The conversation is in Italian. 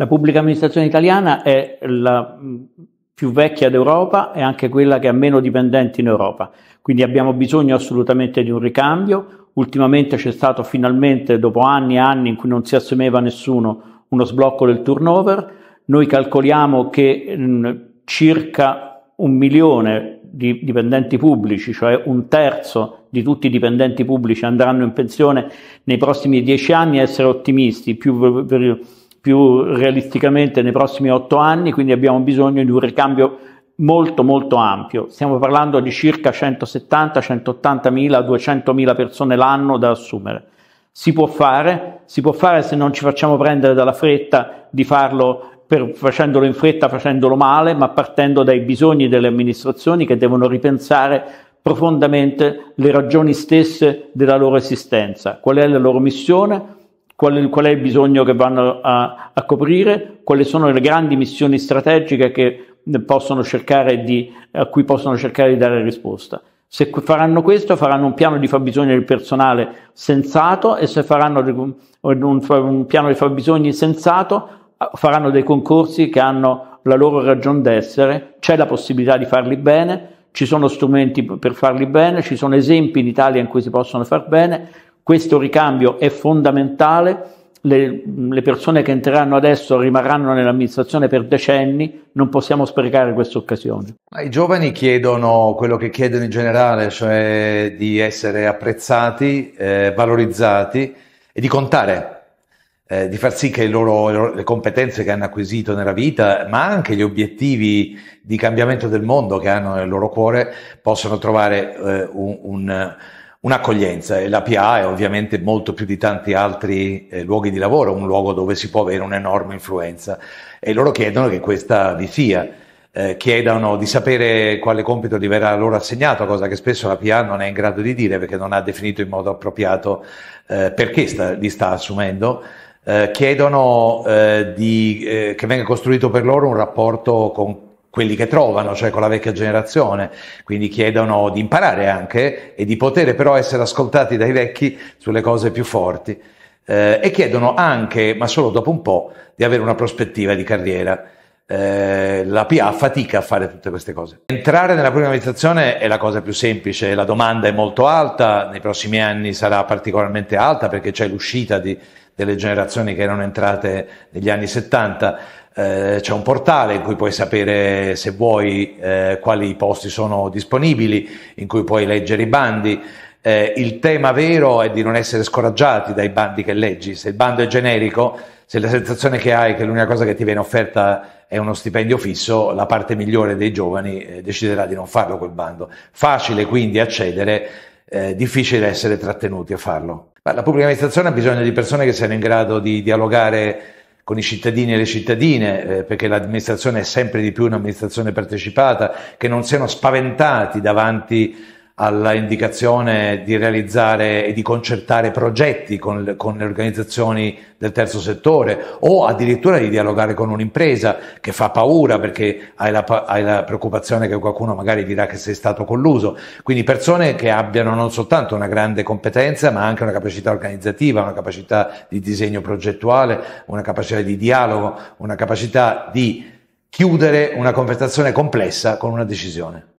La pubblica amministrazione italiana è la mm, più vecchia d'Europa e anche quella che ha meno dipendenti in Europa, quindi abbiamo bisogno assolutamente di un ricambio. Ultimamente c'è stato finalmente, dopo anni e anni in cui non si assumeva nessuno, uno sblocco del turnover. Noi calcoliamo che mh, mm, circa un milione di dipendenti pubblici, cioè un terzo di tutti i dipendenti pubblici andranno in pensione nei prossimi dieci anni, essere ottimisti, più, più più realisticamente nei prossimi otto anni, quindi abbiamo bisogno di un ricambio molto molto ampio. Stiamo parlando di circa 170, 180 mila, 200 mila persone l'anno da assumere. Si può fare, si può fare se non ci facciamo prendere dalla fretta di farlo per, facendolo in fretta, facendolo male, ma partendo dai bisogni delle amministrazioni che devono ripensare profondamente le ragioni stesse della loro esistenza. Qual è la loro missione? qual, qual è il bisogno che vanno a, a, coprire, quali sono le grandi missioni strategiche che possono cercare di, a cui possono cercare di dare risposta. Se faranno questo, faranno un piano di fabbisogno del personale sensato e se faranno un, un, piano di fabbisogni sensato, faranno dei concorsi che hanno la loro ragione d'essere, c'è la possibilità di farli bene, ci sono strumenti per farli bene, ci sono esempi in Italia in cui si possono far bene questo ricambio è fondamentale. Le, le, persone che entreranno adesso rimarranno nell'amministrazione per decenni, non possiamo sprecare questa occasione. I giovani chiedono quello che chiedono in generale, cioè di essere apprezzati, eh, valorizzati e di contare eh, di far sì che loro, le competenze che hanno acquisito nella vita, ma anche gli obiettivi di cambiamento del mondo che hanno nel loro cuore, possano trovare eh, un, un, un'accoglienza e la PA è ovviamente molto più di tanti altri eh, luoghi di lavoro, un luogo dove si può avere un'enorme influenza e loro chiedono che questa vi sia. Eh, chiedono di sapere quale compito gli verrà loro assegnato, cosa che spesso la PA non è in grado di dire perché non ha definito in modo appropriato eh, perché sta, li sta assumendo. Eh, chiedono eh, di, eh, che venga costruito per loro un rapporto con quelli che trovano, cioè con la vecchia generazione, quindi chiedono di imparare anche e di poter però essere ascoltati dai vecchi sulle cose più forti eh, e chiedono anche, ma solo dopo un po', di avere una prospettiva di carriera. Eh, la PA fatica a fare tutte queste cose. Entrare nella prima amministrazione è la cosa più semplice, la domanda è molto alta, nei prossimi anni sarà particolarmente alta perché c'è l'uscita di, delle generazioni che erano entrate negli anni 70 eh, c'è un portale in cui puoi sapere se vuoi eh, quali posti sono disponibili, in cui puoi leggere i bandi. Eh, il tema vero è di non essere scoraggiati dai bandi che leggi. Se il bando è generico, se la sensazione che hai è che l'unica cosa che ti viene offerta è uno stipendio fisso, la parte migliore dei giovani eh, deciderà di non farlo quel bando. Facile quindi accedere, eh, difficile essere trattenuti a farlo. Ma la pubblica amministrazione ha bisogno di persone che siano in grado di dialogare con i cittadini e le cittadine, eh, perché l'amministrazione è sempre di più un'amministrazione partecipata, che non siano spaventati davanti alla indicazione di realizzare e di concertare progetti con le, con le, organizzazioni del terzo settore o addirittura di dialogare con un'impresa che fa paura perché hai la, hai la preoccupazione che qualcuno magari dirà che sei stato colluso. Quindi persone che abbiano non soltanto una grande competenza ma anche una capacità organizzativa, una capacità di disegno progettuale, una capacità di dialogo, una capacità di chiudere una conversazione complessa con una decisione.